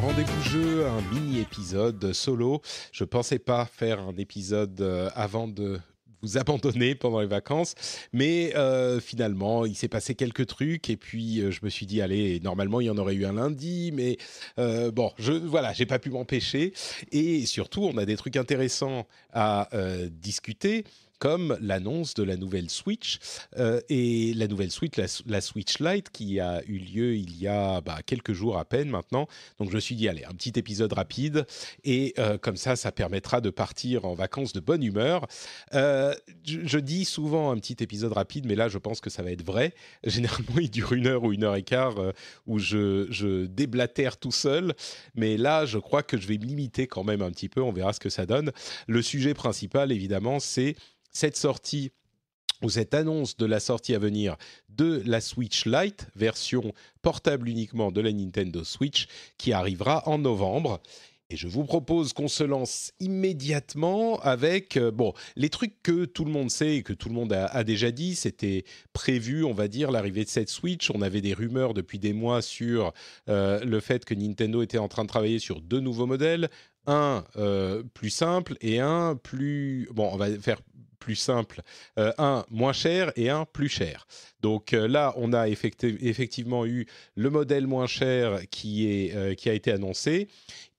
rendez-vous jeu, un mini-épisode solo. Je pensais pas faire un épisode euh, avant de vous abandonner pendant les vacances. Mais euh, finalement, il s'est passé quelques trucs et puis euh, je me suis dit, allez, normalement il y en aurait eu un lundi, mais bon, je voilà, j'ai pas pu m'empêcher. Et surtout, on a des trucs intéressants à discuter comme l'annonce de la nouvelle Switch euh, et la nouvelle Switch, la, Switch Lite, qui a eu lieu il y a bah, quelques jours à peine maintenant. Donc je me suis dit, allez, un petit épisode rapide et euh, comme ça, ça permettra de partir en vacances de bonne humeur. Euh, je, dis souvent un petit épisode rapide, mais là, je pense que ça va être vrai. Généralement, il dure une heure ou une heure et quart où je, je déblatère tout seul, mais là, je crois que je vais me limiter quand même un petit peu. On verra ce que ça donne. Le sujet principal, évidemment, c'est cette sortie ou cette annonce de la sortie à venir de la Switch Lite, version portable uniquement de la Nintendo Switch, qui arrivera en novembre. Et je vous propose qu'on se lance immédiatement avec euh, bon les trucs que tout le monde sait et que tout le monde a, déjà dit. C'était prévu, on va dire, l'arrivée de cette Switch. On avait des rumeurs depuis des mois sur euh, le fait que Nintendo était en train de travailler sur deux nouveaux modèles, un euh, plus simple et un plus bon. On va faire plus simple, euh, un moins cher et un plus cher. Donc euh, là, on a effectivement eu le modèle moins cher qui, est, euh, qui a été annoncé.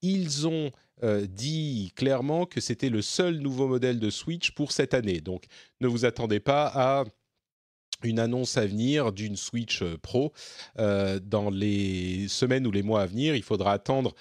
Ils ont dit clairement que c'était le seul nouveau modèle de Switch pour cette année. Donc ne vous attendez pas à une annonce à venir d'une Switch Pro dans les semaines ou les mois à venir. Il faudra attendre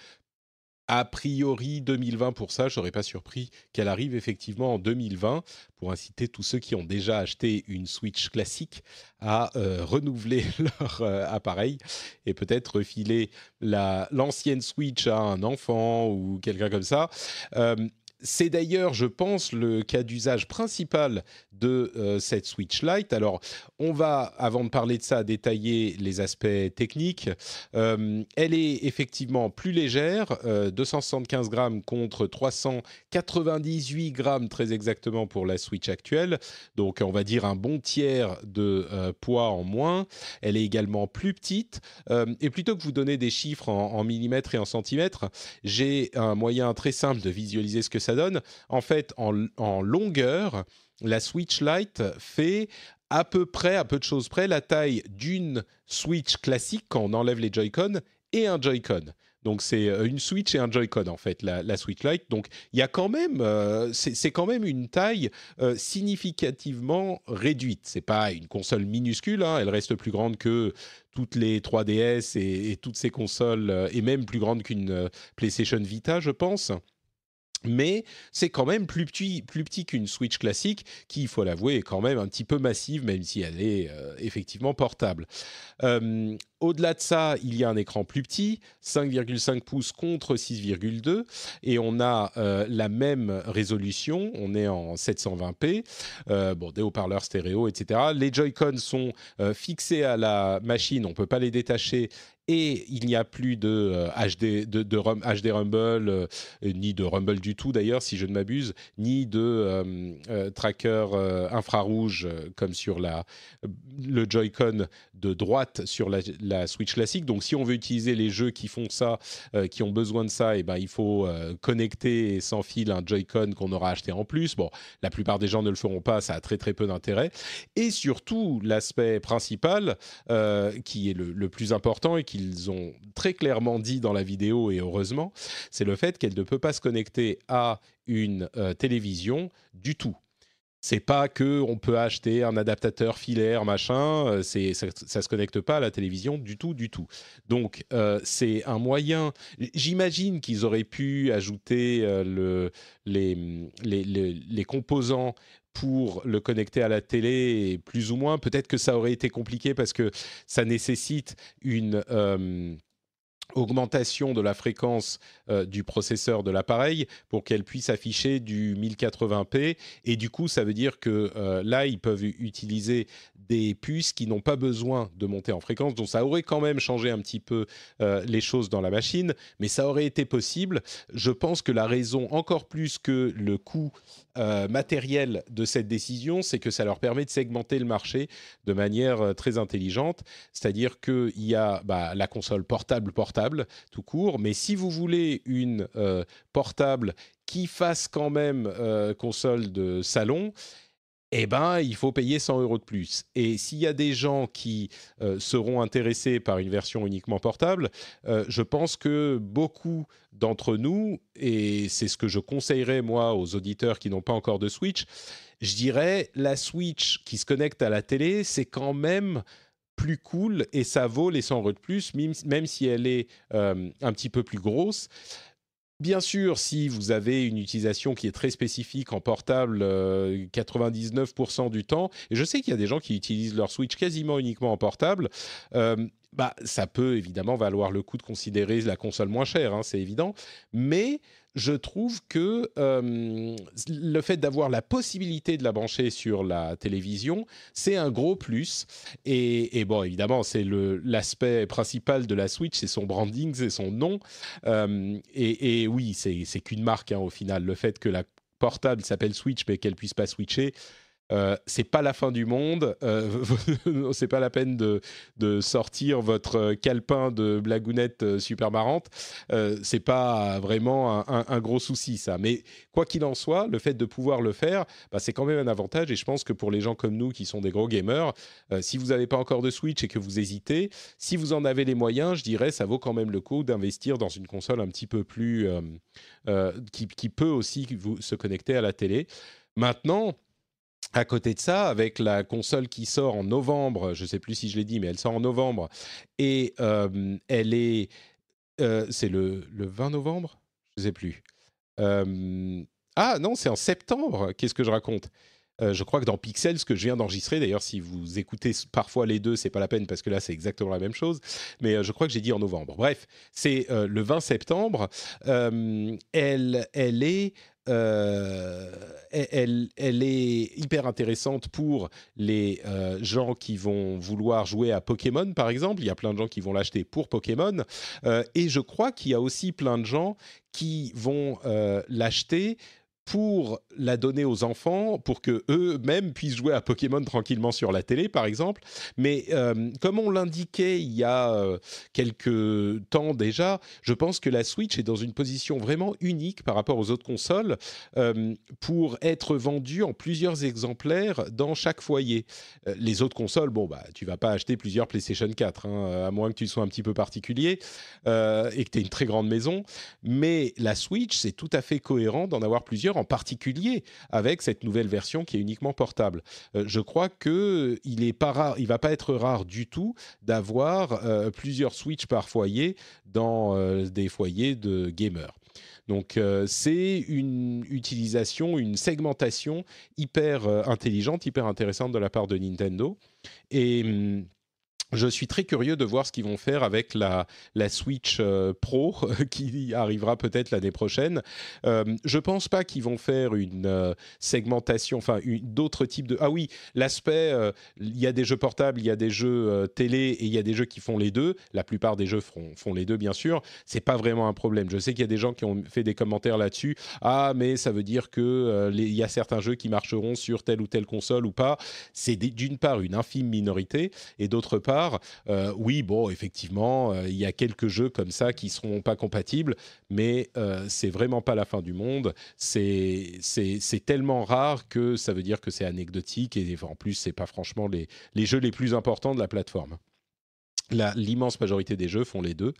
a priori 2020 pour ça. Je n'aurais pas surpris qu'elle arrive effectivement en 2020 pour inciter tous ceux qui ont déjà acheté une Switch classique à euh, renouveler leur euh, appareil et peut-être filer l'ancienne Switch à un enfant ou quelqu'un comme ça. Euh, c'est d'ailleurs, je pense, le cas d'usage principal de euh, cette Switch Lite. Alors, on va, avant de parler de ça, détailler les aspects techniques. Euh, elle est effectivement plus légère, 275 euh, grammes contre 398 grammes très exactement pour la Switch actuelle. Donc, on va dire un bon tiers de poids en moins. Elle est également plus petite. et plutôt que vous donner des chiffres en, millimètres et en centimètres, j'ai un moyen très simple de visualiser ce que ça donne En fait, en, longueur, la Switch Lite fait à peu près, à peu de choses près, la taille d'une Switch classique quand on enlève les Joy-Con et un Joy-Con. Donc c'est euh, une Switch et un Joy-Con en fait, la, Switch Lite. Donc il y a quand même, euh, c'est quand même une taille euh, significativement réduite. C'est pas une console minuscule, hein. elle reste plus grande que toutes les 3DS et, et toutes ces consoles, et même plus grande qu'une PlayStation Vita, je pense mais c'est quand même plus petit, qu'une Switch classique, qui, il faut l'avouer, est quand même un petit peu massive, même si elle est euh, effectivement portable. Euh, au-delà de ça, il y a un écran plus petit, 5,5 pouces contre 6,2, et on a euh, la même résolution, on est en 720p, euh, bon, des haut-parleurs stéréo, etc. Les Joy-Con sont euh, fixés à la machine, on ne peut pas les détacher, et il n'y a plus de, HD, de, HD Rumble, ni de Rumble du tout d'ailleurs, si je ne m'abuse, ni de tracker infrarouge comme sur la, le Joy-Con de droite sur la la Switch classique. Donc si on veut utiliser les jeux qui font ça, euh, qui ont besoin de ça, et eh ben, il faut euh, connecter sans fil un Joy-Con qu'on aura acheté en plus. Bon, la plupart des gens ne le feront pas, ça a très très peu d'intérêt. Et surtout, l'aspect principal, euh, qui est le, plus important et qu'ils ont très clairement dit dans la vidéo, et heureusement, c'est le fait qu'elle ne peut pas se connecter à une télévision du tout c'est pas que on peut acheter un adaptateur filaire, machin. Euh, c'est ça, ne se connecte pas à la télévision du tout, du tout. Donc euh, c'est un moyen. J'imagine qu'ils auraient pu ajouter euh, le, les, les, composants pour le connecter à la télé, plus ou moins. Peut-être que ça aurait été compliqué parce que ça nécessite une, augmentation de la fréquence euh, du processeur de l'appareil pour qu'elle puisse afficher du 1080p et du coup ça veut dire que euh, là ils peuvent utiliser des puces qui n'ont pas besoin de monter en fréquence. Donc ça aurait quand même changé un petit peu euh, les choses dans la machine, mais ça aurait été possible. Je pense que la raison, encore plus que le coût euh, matériel de cette décision, c'est que ça leur permet de segmenter le marché de manière euh, très intelligente. C'est-à-dire qu'il y a bah, la console portable portable tout court, mais si vous voulez une portable qui fasse quand même console de salon, eh ben, il faut payer 100 euros de plus. Et s'il y a des gens qui euh, seront intéressés par une version uniquement portable, euh, je pense que beaucoup d'entre nous, et c'est ce que je conseillerais moi aux auditeurs qui n'ont pas encore de Switch, je dirais la Switch qui se connecte à la télé, c'est quand même plus cool et ça vaut les 100 euros de plus, même si elle est euh, un petit peu plus grosse. Bien sûr, si vous avez une utilisation qui est très spécifique en portable 99% euh, du temps, et je sais qu'il y a des gens qui utilisent leur Switch quasiment uniquement en portable, euh, bah, ça peut évidemment valoir le coup de considérer la console moins chère, hein, c'est évident. Mais je trouve que euh, le fait d'avoir la possibilité de la brancher sur la télévision, c'est un gros plus. Et, bon, évidemment, c'est l'aspect principal de la Switch, c'est son branding, c'est son nom. Euh, et, oui, c'est qu'une marque hein, au final. Le fait que la portable s'appelle Switch, mais qu'elle puisse pas switcher, euh, c'est pas la fin du monde, euh, c'est pas la peine de, sortir votre euh, calepin de blagounette super marrante, c'est pas vraiment un, gros souci ça. Mais quoi qu'il en soit, le fait de pouvoir le faire, bah, c'est quand même un avantage et je pense que pour les gens comme nous qui sont des gros gamers, si vous n'avez pas encore de Switch et que vous hésitez, si vous en avez les moyens, je dirais ça vaut quand même le coup d'investir dans une console un petit peu plus qui, qui, peut aussi vous, se connecter à la télé. Maintenant, à côté de ça, avec la console qui sort en novembre, je ne sais plus si je l'ai dit, mais elle sort en novembre, et euh, elle est... Euh, c'est le, 20 novembre Je ne sais plus. Euh, ah non, c'est en septembre, qu'est-ce que je raconte je crois que dans Pixel, ce que je viens d'enregistrer, d'ailleurs, si vous écoutez parfois les deux, c'est pas la peine parce que là, c'est exactement la même chose. Mais je crois que j'ai dit en novembre. Bref, c'est le 20 septembre. elle, elle est euh, elle, est hyper intéressante pour les euh, gens qui vont vouloir jouer à Pokémon, par exemple. Il y a plein de gens qui vont l'acheter pour Pokémon. Euh, et je crois qu'il y a aussi plein de gens qui vont l'acheter pour la donner aux enfants, pour que eux-mêmes puissent jouer à Pokémon tranquillement sur la télé, par exemple. Mais euh, comme on l'indiquait il y a euh, quelques temps déjà, je pense que la Switch est dans une position vraiment unique par rapport aux autres consoles euh, pour être vendue en plusieurs exemplaires dans chaque foyer. les autres consoles, bon bah, tu vas pas acheter plusieurs PlayStation 4, hein, à moins que tu sois un petit peu particulier et que tu aies une très grande maison. Mais la Switch, c'est tout à fait cohérent d'en avoir plusieurs en particulier avec cette nouvelle version qui est uniquement portable. Euh, je crois que il est pas rare, il va pas être rare du tout d'avoir euh, plusieurs Switch par foyer dans euh, des foyers de gamers. Donc c'est une utilisation, une segmentation hyper intelligente, hyper intéressante de la part de Nintendo et hum, je suis très curieux de voir ce qu'ils vont faire avec la, la Switch euh, Pro euh, qui arrivera peut-être l'année prochaine. Euh, je pense pas qu'ils vont faire une euh, segmentation, enfin d'autres types de... Ah oui, l'aspect, il y a des jeux portables, il y a des jeux télé et il y a des jeux qui font les deux. La plupart des jeux feront, font les deux, bien sûr. C'est pas vraiment un problème. Je sais qu'il y a des gens qui ont fait des commentaires là-dessus. Ah, mais ça veut dire que il y a certains jeux qui marcheront sur telle ou telle console ou pas. C'est d'une part une infime minorité et d'autre part euh, oui, bon, effectivement, euh, il y a quelques jeux comme ça qui ne seront pas compatibles, mais euh, c'est vraiment pas la fin du monde. C'est tellement rare que ça veut dire que c'est anecdotique et en plus, c'est pas franchement les, jeux les plus importants de la plateforme l'immense majorité des jeux font les deux.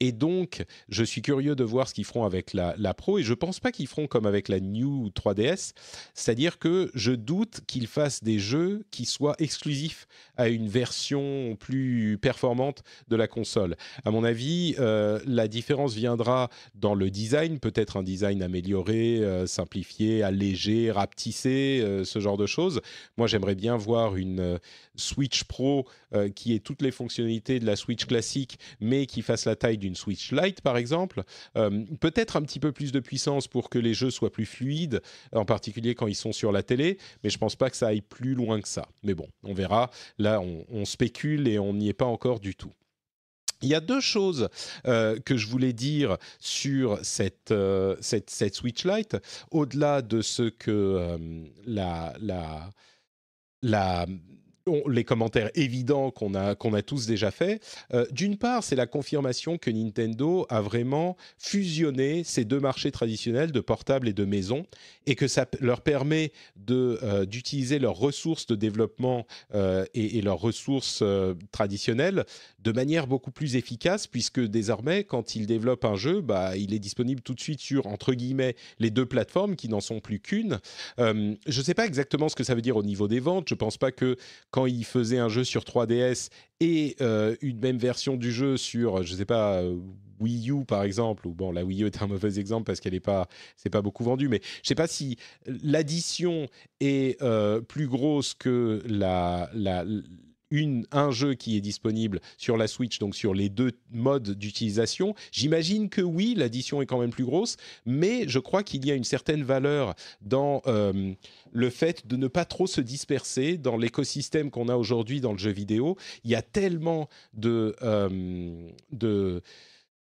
Et donc, je suis curieux de voir ce qu'ils feront avec la, Pro. Et je pense pas qu'ils feront comme avec la New 3DS. C'est-à-dire que je doute qu'ils fassent des jeux qui soient exclusifs à une version plus performante de la console. À mon avis, euh, la différence viendra dans le design, peut-être un design amélioré, euh, simplifié, allégé, rapetissé, euh, ce genre de choses. Moi, j'aimerais bien voir une Switch Pro qui ait toutes les fonctionnalités de la Switch classique, mais qui fasse la taille du une Switch Lite, par exemple. Euh, peut-être un petit peu plus de puissance pour que les jeux soient plus fluides, en particulier quand ils sont sur la télé, mais je pense pas que ça aille plus loin que ça. Mais bon, on verra. Là, on, spécule et on n'y est pas encore du tout. Il y a deux choses euh, que je voulais dire sur cette, euh, cette, cette, Switch Lite, au-delà de ce que la, la, la les commentaires évidents qu'on a, qu'on a tous déjà faits. Euh, d'une part, c'est la confirmation que Nintendo a vraiment fusionné ces deux marchés traditionnels de portables et de maison et que ça leur permet euh, d'utiliser leurs ressources de développement euh, et, leurs ressources traditionnelles de manière beaucoup plus efficace puisque désormais, quand ils développent un jeu, bah, il est disponible tout de suite sur, entre guillemets, les deux plateformes qui n'en sont plus qu'une. je ne sais pas exactement ce que ça veut dire au niveau des ventes. Je ne pense pas que quand il faisait un jeu sur 3DS et euh, une même version du jeu sur, je sais pas, euh, Wii U par exemple, ou bon, la Wii U est un mauvais exemple parce qu'elle n'est pas, c'est pas beaucoup vendu, mais je sais pas si l'addition est euh, plus grosse que la, la, un jeu qui est disponible sur la Switch, donc sur les deux modes d'utilisation. J'imagine que oui, l'addition est quand même plus grosse, mais je crois qu'il y a une certaine valeur dans euh, le fait de ne pas trop se disperser dans l'écosystème qu'on a aujourd'hui dans le jeu vidéo. Il y a tellement de... Euh, de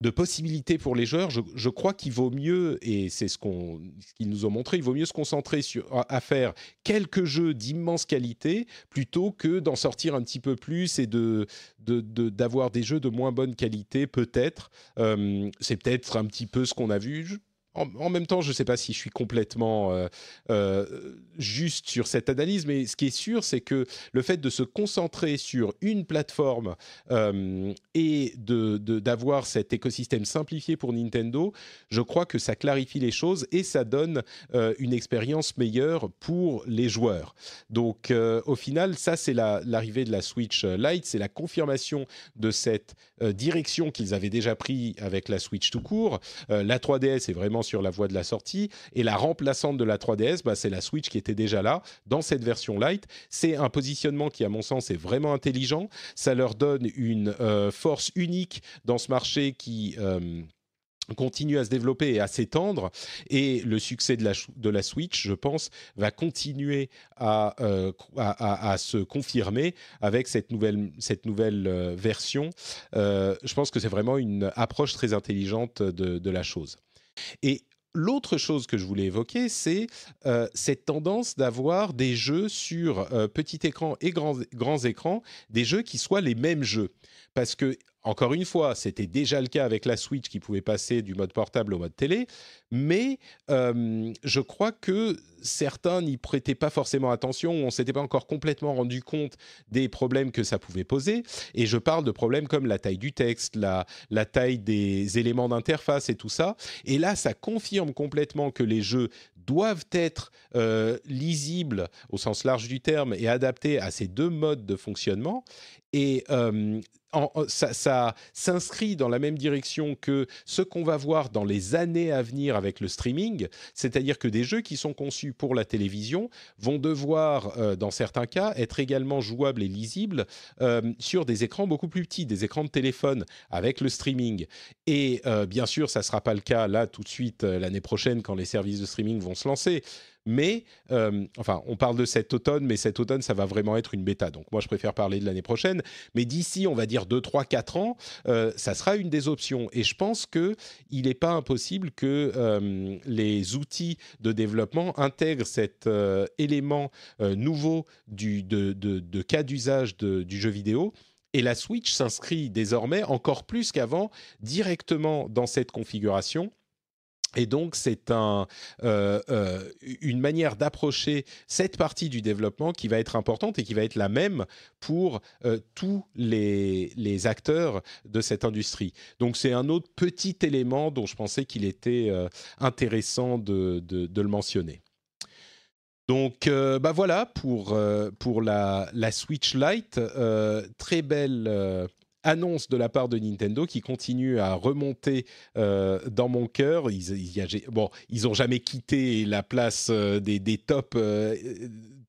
de possibilités pour les joueurs, je, crois qu'il vaut mieux, et c'est ce qu'ils nous ont montré, il vaut mieux se concentrer sur, à, faire quelques jeux d'immense qualité plutôt que d'en sortir un petit peu plus et de, d'avoir des jeux de moins bonne qualité, peut-être. Euh, c'est peut-être un petit peu ce qu'on a vu en, même temps, je ne sais pas si je suis complètement euh, euh, juste sur cette analyse, mais ce qui est sûr, c'est que le fait de se concentrer sur une plateforme euh, et d'avoir de, d'avoir cet écosystème simplifié pour Nintendo, je crois que ça clarifie les choses et ça donne une expérience meilleure pour les joueurs. Donc, au final, ça, c'est l'arrivée de la Switch Lite, c'est la confirmation de cette direction qu'ils avaient déjà pris avec la Switch tout court. la 3DS est vraiment sur la voie de la sortie. Et la remplaçante de la 3DS, bah, c'est la Switch qui était déjà là dans cette version light. C'est un positionnement qui, à mon sens, est vraiment intelligent. Ça leur donne une euh, force unique dans ce marché qui... Euh, continue à se développer et à s'étendre. Et le succès de la, Switch, je pense, va continuer à, euh, se confirmer avec cette nouvelle, version. je pense que c'est vraiment une approche très intelligente de la chose. Et L'autre chose que je voulais évoquer, c'est euh, cette tendance d'avoir des jeux sur euh, petit écran et grands, grands écrans, des jeux qui soient les mêmes jeux. Parce que encore une fois, c'était déjà le cas avec la Switch qui pouvait passer du mode portable au mode télé, mais euh, je crois que certains n'y prêtaient pas forcément attention, on ne s'était pas encore complètement rendu compte des problèmes que ça pouvait poser. Et je parle de problèmes comme la taille du texte, la, taille des éléments d'interface et tout ça. Et là, ça confirme complètement que les jeux doivent être euh, lisibles au sens large du terme et adaptés à ces deux modes de fonctionnement. Et euh, ça, s'inscrit dans la même direction que ce qu'on va voir dans les années à venir avec le streaming, c'est-à-dire que des jeux qui sont conçus pour la télévision vont devoir, euh, dans certains cas, être également jouables et lisibles euh, sur des écrans beaucoup plus petits, des écrans de téléphone avec le streaming. Et euh, bien sûr, ça ne sera pas le cas là tout de suite l'année prochaine quand les services de streaming vont se lancer, mais, euh, enfin, on parle de cet automne, mais cet automne, ça va vraiment être une bêta. Donc, moi, je préfère parler de l'année prochaine. Mais d'ici, on va dire 2, 3, 4 ans, euh, ça sera une des options. Et je pense qu'il n'est pas impossible que euh, les outils de développement intègrent cet élément nouveau de cas d'usage du jeu vidéo. Et la Switch s'inscrit désormais encore plus qu'avant directement dans cette configuration et donc, c'est un, euh, euh, une manière d'approcher cette partie du développement qui va être importante et qui va être la même pour euh, tous les, les, acteurs de cette industrie. Donc, c'est un autre petit élément dont je pensais qu'il était intéressant de, de, le mentionner. Donc, bah voilà pour, pour la, la, Switch Lite. très belle annonce de la part de Nintendo qui continue à remonter euh, dans mon cœur. Ils, n'ont ont jamais quitté la place euh, des, top tops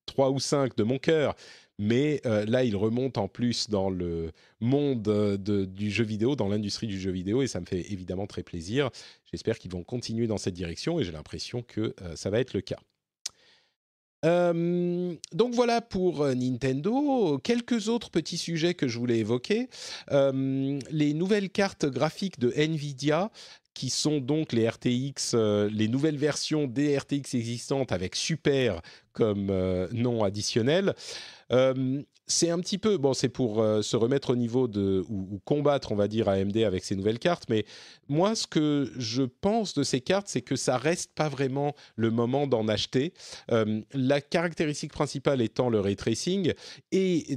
3 euh, ou 5 de mon cœur, mais là, ils remontent en plus dans le monde du jeu vidéo, dans l'industrie du jeu vidéo, et ça me fait évidemment très plaisir. J'espère qu'ils vont continuer dans cette direction, et j'ai l'impression que ça va être le cas donc voilà pour euh, Nintendo. Quelques autres petits sujets que je voulais évoquer. les nouvelles cartes graphiques de Nvidia qui sont donc les RTX, euh, les nouvelles versions des RTX existantes avec Super comme euh, nom additionnel. Euh, c'est un petit peu, bon, c'est pour euh, se remettre au niveau de, ou, combattre, on va dire, AMD avec ces nouvelles cartes, mais moi, ce que je pense de ces cartes, c'est que ça reste pas vraiment le moment d'en acheter. la caractéristique principale étant le ray tracing et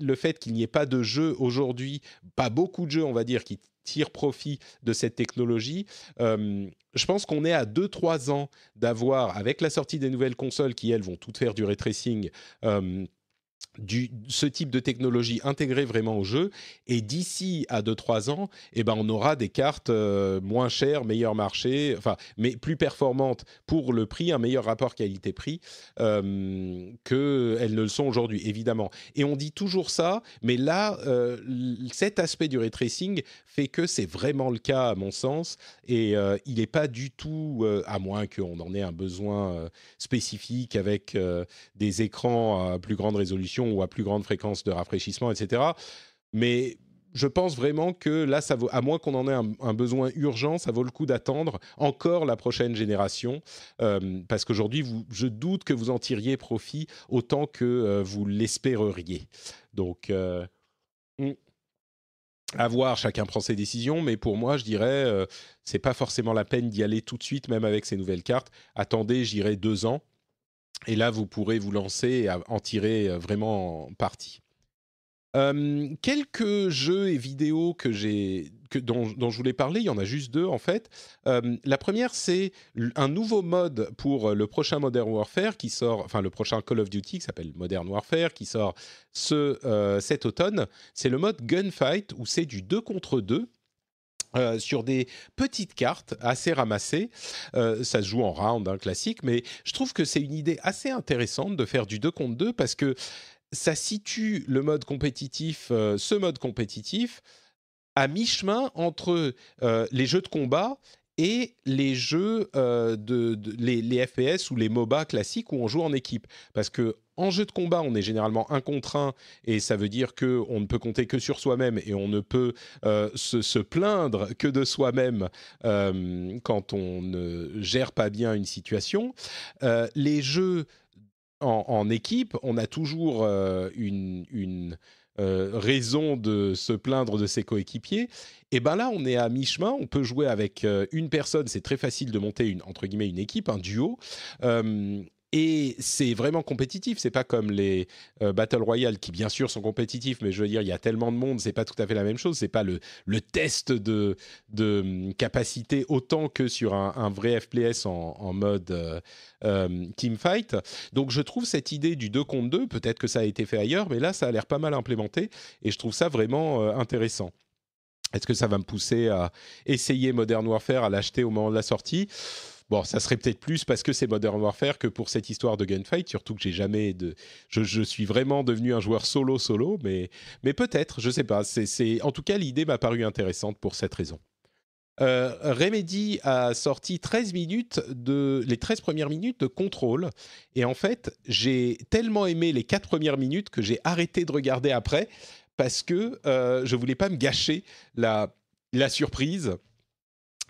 le fait qu'il n'y ait pas de jeu aujourd'hui, pas beaucoup de jeux, on va dire, qui tirent profit de cette technologie je pense qu'on est à 2-3 ans d'avoir, avec la sortie des nouvelles consoles qui, elles, vont toutes faire du retracing, du, ce type de technologie intégrée vraiment au jeu. Et d'ici à 2-3 ans, eh ben, on aura des cartes euh, moins chères, meilleur marché, enfin, mais plus performantes pour le prix, un meilleur rapport qualité-prix que euh, qu'elles ne le sont aujourd'hui, évidemment. Et on dit toujours ça, mais là, euh, cet aspect du tracing fait que c'est vraiment le cas, à mon sens, et il n'est pas du tout, à moins qu'on en ait un besoin spécifique avec des écrans à plus grande résolution ou à plus grande fréquence de rafraîchissement, etc. Mais je pense vraiment que là, ça vaut, à moins qu'on en ait un, besoin urgent, ça vaut le coup d'attendre encore la prochaine génération, euh, parce qu'aujourd'hui, je doute que vous en tiriez profit autant que euh, vous l'espéreriez. Donc, euh, hmm. à voir, chacun prend ses décisions, mais pour moi, je dirais, c'est pas forcément la peine d'y aller tout de suite, même avec ces nouvelles cartes. Attendez, j'irai deux ans et là, vous pourrez vous lancer et en tirer euh, vraiment parti. quelques jeux et vidéos que j'ai dont, je voulais parler, il y en a juste deux en fait. la première, c'est un nouveau mode pour euh, le prochain Modern Warfare qui sort, enfin le prochain Call of Duty qui s'appelle Modern Warfare qui sort euh, cet automne. C'est le mode Gunfight où c'est du 2 contre 2 euh, sur des petites cartes assez ramassées. Euh, ça se joue en round hein, classique, mais je trouve que c'est une idée assez intéressante de faire du 2 contre 2 parce que ça situe le mode compétitif, euh, ce mode compétitif, à mi-chemin entre les jeux de combat et les jeux de, les, les, FPS ou les MOBA classiques où on joue en équipe. Parce que en jeu de combat, on est généralement un contre un et ça veut dire que on ne peut compter que sur soi-même et on ne peut euh, se, plaindre que de soi-même euh, quand on ne gère pas bien une situation. Euh, les jeux en, équipe, on a toujours une, raison de se plaindre de ses coéquipiers. Et ben là, on est à mi-chemin. On peut jouer avec une personne. C'est très facile de monter une entre guillemets une équipe, un duo. Et c'est vraiment compétitif. C'est pas comme les euh, Battle Royale qui, bien sûr, sont compétitifs, mais je veux dire, il y a tellement de monde, c'est pas tout à fait la même chose. C'est pas le, le test de, de hum, capacité autant que sur un, vrai FPS en, mode euh, hum, team fight. Donc, je trouve cette idée du 2 contre 2, peut-être que ça a été fait ailleurs, mais là, ça a l'air pas mal implémenté et je trouve ça vraiment euh, intéressant. Est-ce que ça va me pousser à essayer Modern Warfare, à l'acheter au moment de la sortie Bon, ça serait peut-être plus parce que c'est Modern Warfare que pour cette histoire de gunfight, surtout que j'ai jamais de. Je, suis vraiment devenu un joueur solo-solo, mais, mais peut-être, je sais pas. C'est, En tout cas, l'idée m'a paru intéressante pour cette raison. Euh, Remedy a sorti 13 minutes de, les 13 premières minutes de contrôle. Et en fait, j'ai tellement aimé les 4 premières minutes que j'ai arrêté de regarder après parce que euh, je voulais pas me gâcher la, la surprise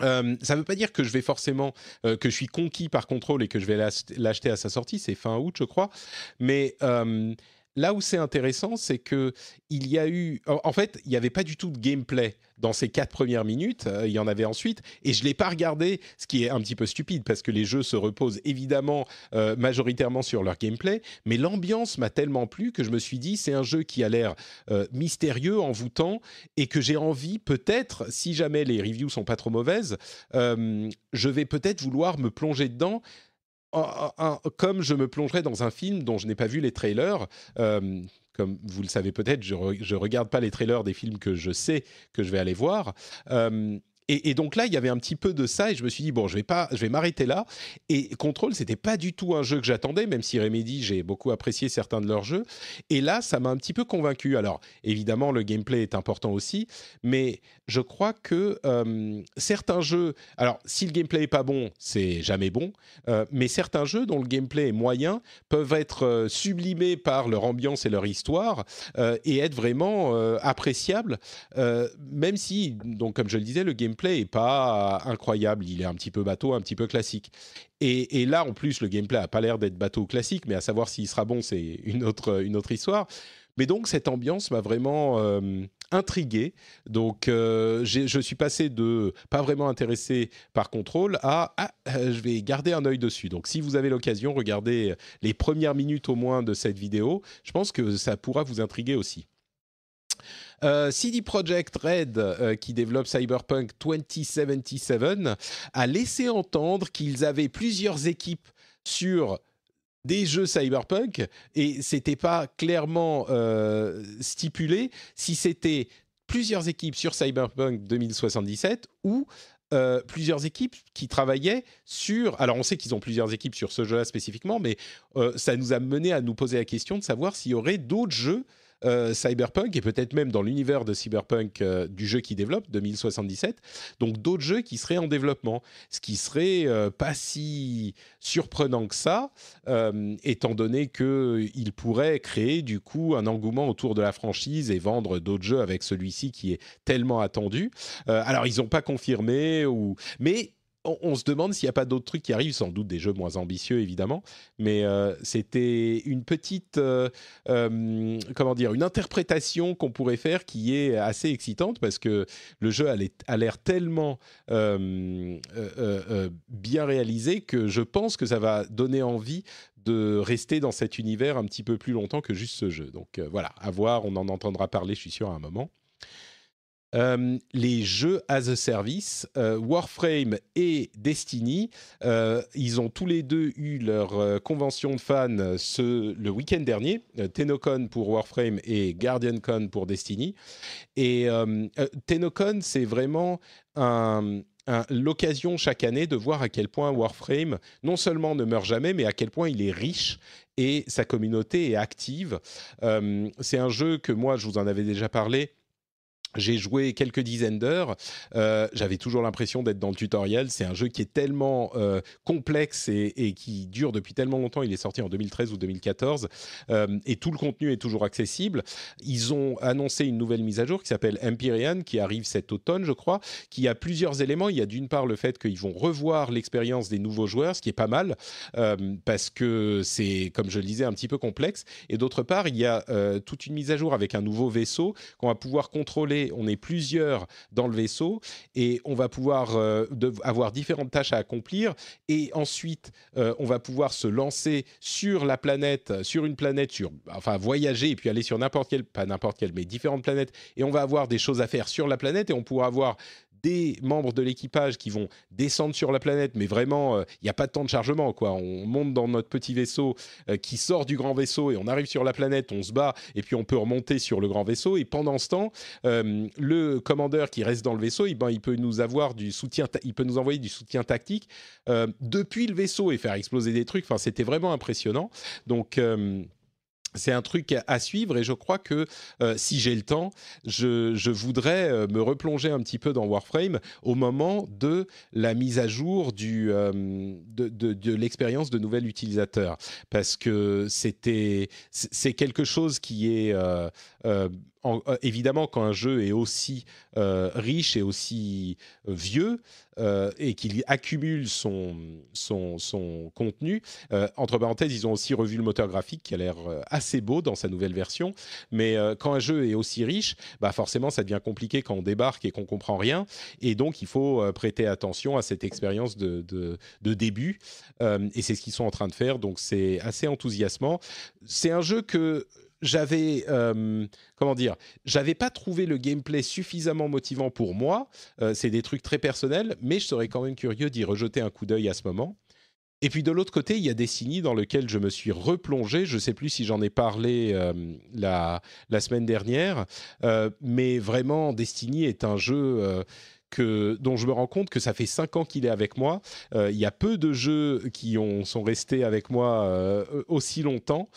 euh, ça ne veut pas dire que je vais forcément euh, que je suis conquis par contrôle et que je vais l'acheter à sa sortie. C'est fin août, je crois. Mais euh, là où c'est intéressant, c'est que il y a eu, en fait, il n'y avait pas du tout de gameplay dans ces quatre premières minutes. Euh, il y en avait ensuite, et je l'ai pas regardé, ce qui est un petit peu stupide parce que les jeux se reposent évidemment euh, majoritairement sur leur gameplay. Mais l'ambiance m'a tellement plu que je me suis dit, c'est un jeu qui a l'air euh, mystérieux, envoûtant, et que j'ai envie, peut-être, si jamais les reviews sont pas trop mauvaises, je vais peut-être vouloir me plonger dedans comme je me plongerai dans un film dont je n'ai pas vu les trailers, euh, comme vous le savez peut-être, je ne regarde pas les trailers des films que je sais que je vais aller voir. Euh, et, donc là, il y avait un petit peu de ça, et je me suis dit bon, je vais pas, je vais m'arrêter là. Et Control, c'était pas du tout un jeu que j'attendais, même si Remedy, j'ai beaucoup apprécié certains de leurs jeux. Et là, ça m'a un petit peu convaincu. Alors évidemment, le gameplay est important aussi, mais je crois que euh, certains jeux, alors si le gameplay est pas bon, c'est jamais bon, euh, mais certains jeux dont le gameplay est moyen peuvent être euh, sublimés par leur ambiance et leur histoire et être vraiment appréciables, même si, donc comme je le disais, le gameplay gameplay est pas euh, incroyable. Il est un petit peu bateau, un petit peu classique. Et, là, en plus, le gameplay a pas l'air d'être bateau classique, mais à savoir s'il sera bon, c'est une autre, euh, une autre histoire. Mais donc, cette ambiance m'a vraiment euh, intrigué. Donc, je suis passé de pas vraiment intéressé par contrôle à ah, je vais garder un œil dessus. Donc, si vous avez l'occasion, regardez les premières minutes au moins de cette vidéo. Je pense que ça pourra vous intriguer aussi. Euh, CD Projekt Red, euh, qui développe Cyberpunk 2077, a laissé entendre qu'ils avaient plusieurs équipes sur des jeux cyberpunk et c'était pas clairement euh, stipulé si c'était plusieurs équipes sur Cyberpunk 2077 ou plusieurs équipes qui travaillaient sur. Alors, on sait qu'ils ont plusieurs équipes sur ce jeu-là spécifiquement, mais ça nous a mené à nous poser la question de savoir s'il y aurait d'autres jeux euh, Cyberpunk et peut-être même dans l'univers de Cyberpunk euh, du jeu qui développe 2077. Donc d'autres jeux qui seraient en développement, ce qui serait euh, pas si surprenant que ça, étant donné qu'ils pourraient pourrait créer du coup un engouement autour de la franchise et vendre d'autres jeux avec celui-ci qui est tellement attendu. alors ils n'ont pas confirmé ou mais on, se demande s'il n'y a pas d'autres trucs qui arrivent, sans doute des jeux moins ambitieux évidemment, mais euh, c'était une petite, euh, euh, comment dire, une interprétation qu'on pourrait faire qui est assez excitante parce que le jeu a l'air tellement bien réalisé que je pense que ça va donner envie de rester dans cet univers un petit peu plus longtemps que juste ce jeu. Donc voilà, à voir, on en entendra parler, je suis sûr, à un moment. Euh, les jeux as a service, euh, Warframe et Destiny, euh, ils ont tous les deux eu leur convention de fans ce, le week-end dernier, Tenocon pour Warframe et GuardianCon pour Destiny. Et Tenocon, c'est vraiment l'occasion chaque année de voir à quel point Warframe non seulement ne meurt jamais, mais à quel point il est riche et sa communauté est active. c'est un jeu que moi, je vous en avais déjà parlé, j'ai joué quelques dizaines d'heures. Euh, j'avais toujours l'impression d'être dans le tutoriel. C'est un jeu qui est tellement euh, complexe et, qui dure depuis tellement longtemps. Il est sorti en 2013 ou 2014 euh, et tout le contenu est toujours accessible. Ils ont annoncé une nouvelle mise à jour qui s'appelle Empyrean, qui arrive cet automne, je crois, qui a plusieurs éléments. Il y a d'une part le fait qu'ils vont revoir l'expérience des nouveaux joueurs, ce qui est pas mal parce que c'est, comme je le disais, un petit peu complexe. Et d'autre part, il y a toute une mise à jour avec un nouveau vaisseau qu'on va pouvoir contrôler on est plusieurs dans le vaisseau et on va pouvoir euh, avoir différentes tâches à accomplir. Et ensuite, euh, on va pouvoir se lancer sur la planète, sur une planète, sur, enfin voyager et puis aller sur n'importe quelle, pas n'importe quelle, mais différentes planètes. Et on va avoir des choses à faire sur la planète et on pourra avoir des membres de l'équipage qui vont descendre sur la planète, mais vraiment, il euh, n'y a pas de temps de chargement. quoi. On monte dans notre petit vaisseau euh, qui sort du grand vaisseau et on arrive sur la planète, on se bat et puis on peut remonter sur le grand vaisseau. Et pendant ce temps, euh, le commandeur qui reste dans le vaisseau, il, eh ben, il peut nous avoir du soutien, il peut nous envoyer du soutien tactique depuis le vaisseau et faire exploser des trucs. Enfin, c'était vraiment impressionnant. Donc c'est un truc à suivre et je crois que euh, si j'ai le temps, je, voudrais euh, me replonger un petit peu dans Warframe au moment de la mise à jour euh, de, l'expérience de nouvel utilisateur. Parce que c'était, c'est quelque chose qui est euh, évidemment, quand un jeu est aussi euh, riche et aussi euh, vieux et qu'il accumule son, son, contenu, entre parenthèses, ils ont aussi revu le moteur graphique qui a l'air assez beau dans sa nouvelle version. Mais quand un jeu est aussi riche, bah forcément, ça devient compliqué quand on débarque et qu'on comprend rien. Et donc, il faut prêter attention à cette expérience de, de, de, début. et c'est ce qu'ils sont en train de faire. Donc, c'est assez enthousiasmant. C'est un jeu que j'avais euh, comment dire j'avais pas trouvé le gameplay suffisamment motivant pour moi euh, c'est des trucs très personnels mais je serais quand même curieux d'y rejeter un coup d'œil à ce moment et puis de l'autre côté, il y a Destiny dans lequel je me suis replongé. Je ne sais plus si j'en ai parlé euh, la, la, semaine dernière, mais vraiment, Destiny est un jeu dont je me rends compte que ça fait 5 ans qu'il est avec moi. Euh, il y a peu de jeux qui ont, sont restés avec moi euh, aussi longtemps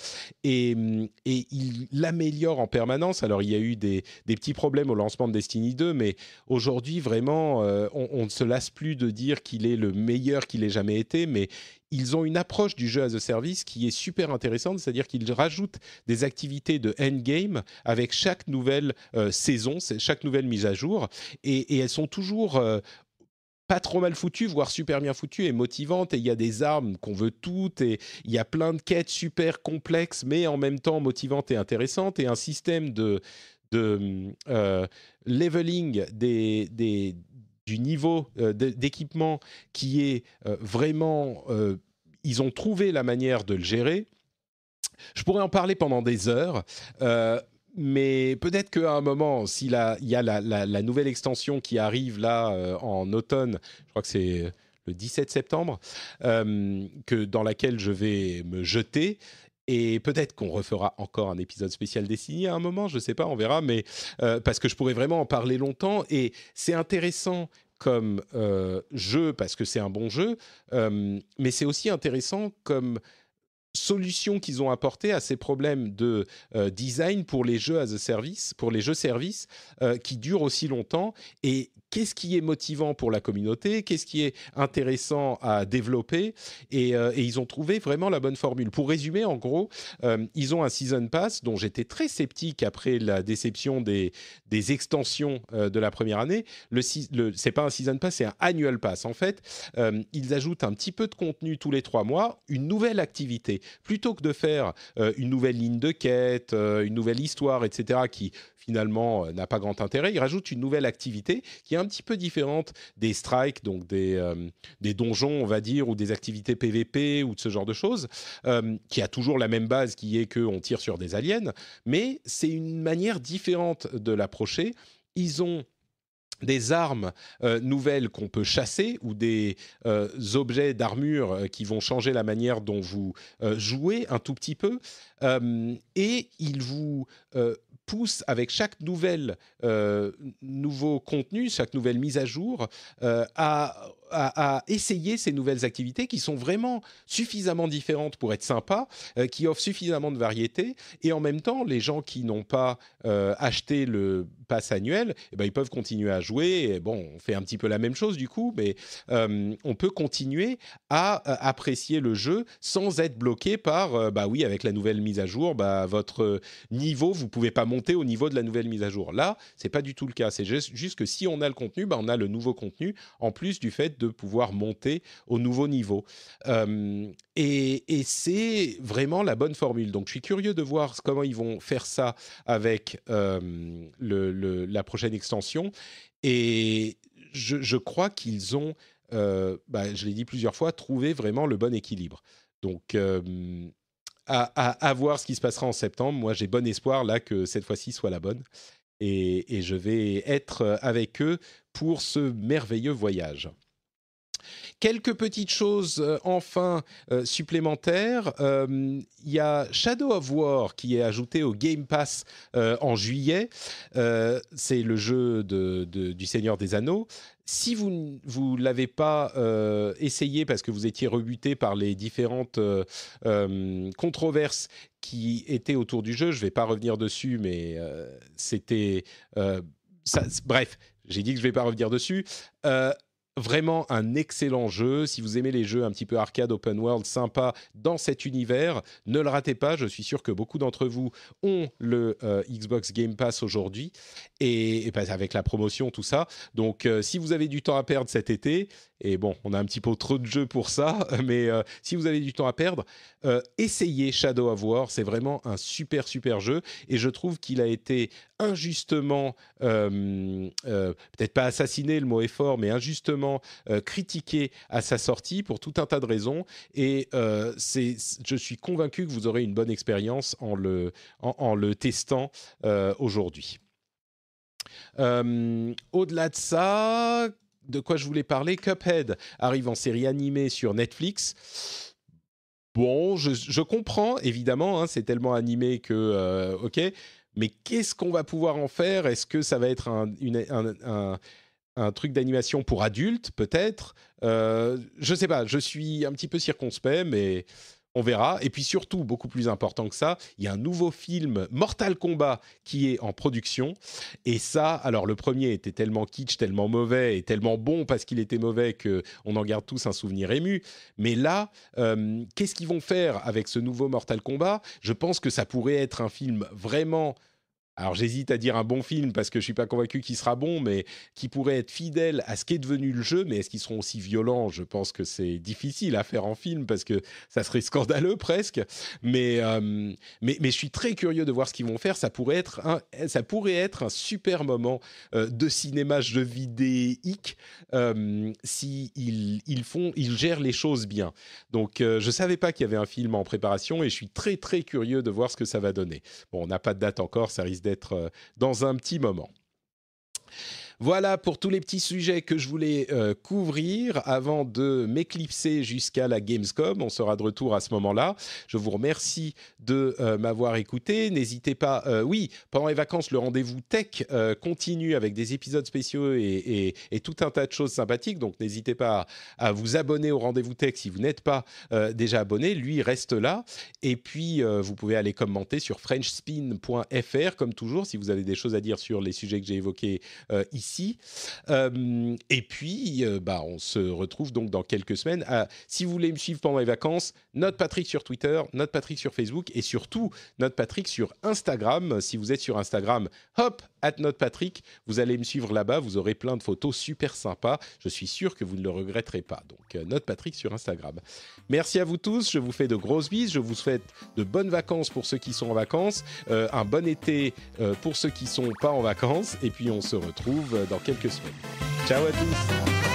mm, et, il l'améliore en permanence. Alors il y a eu des, petits problèmes au lancement de Destiny 2, mais aujourd'hui vraiment, euh, on, on, ne se lasse plus de dire qu'il est le meilleur qu'il ait jamais été, mais ils ont une approche du jeu as a service qui est super intéressante, c'est-à-dire qu'ils rajoutent des activités de endgame avec chaque nouvelle euh, saison, chaque nouvelle mise à jour, et, elles sont toujours euh, pas trop mal foutues, voire super bien foutues, et motivantes, Et il y a des armes qu'on veut toutes, et il y a plein de quêtes super complexes, mais en même temps motivantes et intéressantes, et un système de, de euh, leveling des, du niveau d'équipement qui est vraiment ils ont trouvé la manière de le gérer. Je pourrais en parler pendant des heures. Euh, mais peut-être qu'à un moment, s'il y a la, nouvelle extension qui arrive là euh, en automne, je crois que c'est le 17 septembre, euh, que, dans laquelle je vais me jeter. Et peut-être qu'on refera encore un épisode spécial Destiny à un moment, je ne sais pas, on verra, mais parce que je pourrais vraiment en parler longtemps. Et c'est intéressant comme euh, jeu parce que c'est un bon jeu, euh, mais c'est aussi intéressant comme solutions qu'ils ont apportée à ces problèmes de euh, design pour les jeux as a service, pour les jeux services euh, qui durent aussi longtemps et qu'est-ce qui est motivant pour la communauté, qu'est-ce qui est intéressant à développer et, euh, ils ont trouvé vraiment la bonne formule. Pour résumer, en gros, ils ont un season pass dont j'étais très sceptique après la déception des, extensions de la première année. Le, n'est c'est pas un season pass, c'est un annual pass en fait. ils ajoutent un petit peu de contenu tous les trois mois, une nouvelle activité plutôt que de faire euh, une nouvelle ligne de quête, euh, une nouvelle histoire, etc., qui finalement euh, n'a pas grand intérêt, ils rajoute une nouvelle activité qui est un petit peu différente des strikes, donc des, donjons, on va dire, ou des activités PVP ou de ce genre de choses, qui a toujours la même base qui est qu'on tire sur des aliens, mais c'est une manière différente de l'approcher. Ils ont des armes euh, nouvelles qu'on peut chasser ou des euh, objets d'armure euh, qui vont changer la manière dont vous jouez un tout petit peu. et il vous pousse avec chaque nouvelle, euh, nouveau contenu, chaque nouvelle mise à jour, euh, à, essayer ces nouvelles activités qui sont vraiment suffisamment différentes pour être sympas, euh, qui offrent suffisamment de variété, et en même temps, les gens qui n'ont pas acheté le pass annuel, eh ben, ils peuvent continuer à jouer. Et bon, on fait un petit peu la même chose du coup, mais on peut continuer à apprécier le jeu sans être bloqué par, bah oui, avec la nouvelle mise à jour, bah, votre niveau, vous pouvez pas monter monter au niveau de la nouvelle mise à jour. Là, c'est pas du tout le cas. C'est juste que si on a le contenu, ben on a le nouveau contenu en plus du fait de pouvoir monter au nouveau niveau. Euh, et, et c'est vraiment la bonne formule. Donc, je suis curieux de voir comment ils vont faire ça avec euh, le, la prochaine extension. Et je, crois qu'ils ont, euh, bah, je l'ai dit plusieurs fois, trouvé vraiment le bon équilibre. Donc à, voir ce qui se passera en septembre. Moi, j'ai bon espoir là que cette fois-ci soit la bonne. et je vais être avec eux pour ce merveilleux voyage. Quelques petites choses euh, enfin euh, supplémentaires. Il euh, y a Shadow of War qui est ajouté au Game Pass en juillet. C'est le jeu de, du Seigneur des Anneaux si vous ne l'avez pas essayé parce que vous étiez rebuté par les différentes controverses qui étaient autour du jeu, je ne vais pas revenir dessus, mais c'était... bref, j'ai dit que je ne vais pas revenir dessus vraiment un excellent jeu. Si vous aimez les jeux un petit peu arcade, open world, sympa dans cet univers, ne le ratez pas. Je suis sûr que beaucoup d'entre vous ont le euh, Xbox Game Pass aujourd'hui et, ben, avec la promotion, tout ça. Donc, euh, si vous avez du temps à perdre cet été, et bon, on a un petit peu trop de jeux pour ça, mais euh, si vous avez du temps à perdre, euh, essayez Shadow of War. C'est vraiment un super, super jeu. Et je trouve qu'il a été injustement, euh, peut-être pas assassiné, le mot est fort, mais injustement critiqué à sa sortie pour tout un tas de raisons. Et c'est, je suis convaincu que vous aurez une bonne expérience en le, en, le testant aujourd'hui. Au-delà de ça, de quoi je voulais parler. Cuphead arrive en série animée sur Netflix. Bon, je, comprends, évidemment, hein, c'est tellement animé que, euh, ok, mais qu'est-ce qu'on va pouvoir en faire Est-ce que ça va être un, truc d'animation pour adultes, peut-être euh, Je sais pas, je suis un petit peu circonspect, mais on verra. Et puis surtout, beaucoup plus important que ça, il y a un nouveau film Mortal Kombat qui est en production. Et ça, alors le premier était tellement kitsch, tellement mauvais et tellement bon parce qu'il était mauvais que on en garde tous un souvenir ému. Mais là, euh, qu'est-ce qu'ils vont faire avec ce nouveau Mortal Kombat Je pense que ça pourrait être un film vraiment alors j'hésite à dire un bon film parce que je suis pas convaincu qu'il sera bon, mais qui pourrait être fidèle à ce qu'est devenu le jeu. Mais est-ce qu'ils seront aussi violents Je pense que c'est difficile à faire en film parce que ça serait scandaleux presque. Mais euh, mais, mais, je suis très curieux de voir ce qu'ils vont faire. Ça pourrait être un ça pourrait être un super moment euh, de cinéma de vidéique euh, si ils, ils, font ils gèrent les choses bien. Donc je savais pas qu'il y avait un film en préparation et je suis très très curieux de voir ce que ça va donner. Bon, on n'a pas de date encore, ça risque d'être euh, dans un petit moment. Voilà pour tous les petits sujets que je voulais euh, couvrir avant de m'éclipser jusqu'à la Gamescom. On sera de retour à ce moment-là. Je vous remercie de euh, m'avoir écouté. N'hésitez pas, euh, oui, pendant les vacances, le rendez-vous tech continue avec des épisodes spéciaux et, tout un tas de choses sympathiques. Donc n'hésitez pas à, vous abonner au rendez-vous tech si vous n'êtes pas déjà abonné. Lui reste là. Et puis, vous pouvez aller commenter sur frenchspin.fr, comme toujours, si vous avez des choses à dire sur les sujets que j'ai évoqués ici ici. Euh, et puis, euh, bah, on se retrouve donc dans quelques semaines. Euh, si vous voulez me suivre pendant mes vacances, notre Patrick sur Twitter, notre Patrick sur Facebook et surtout notre Patrick sur Instagram. Si vous êtes sur Instagram, hop, at notre Patrick, vous allez me suivre là-bas. Vous aurez plein de photos super sympas. Je suis sûr que vous ne le regretterez pas. Donc, euh, Patrick sur Instagram. Merci à vous tous. Je vous fais de grosses bises. Je vous souhaite de bonnes vacances pour ceux qui sont en vacances, un bon été pour ceux qui sont pas en vacances. Et puis, on se retrouve dans quelques semaines. Ciao à tous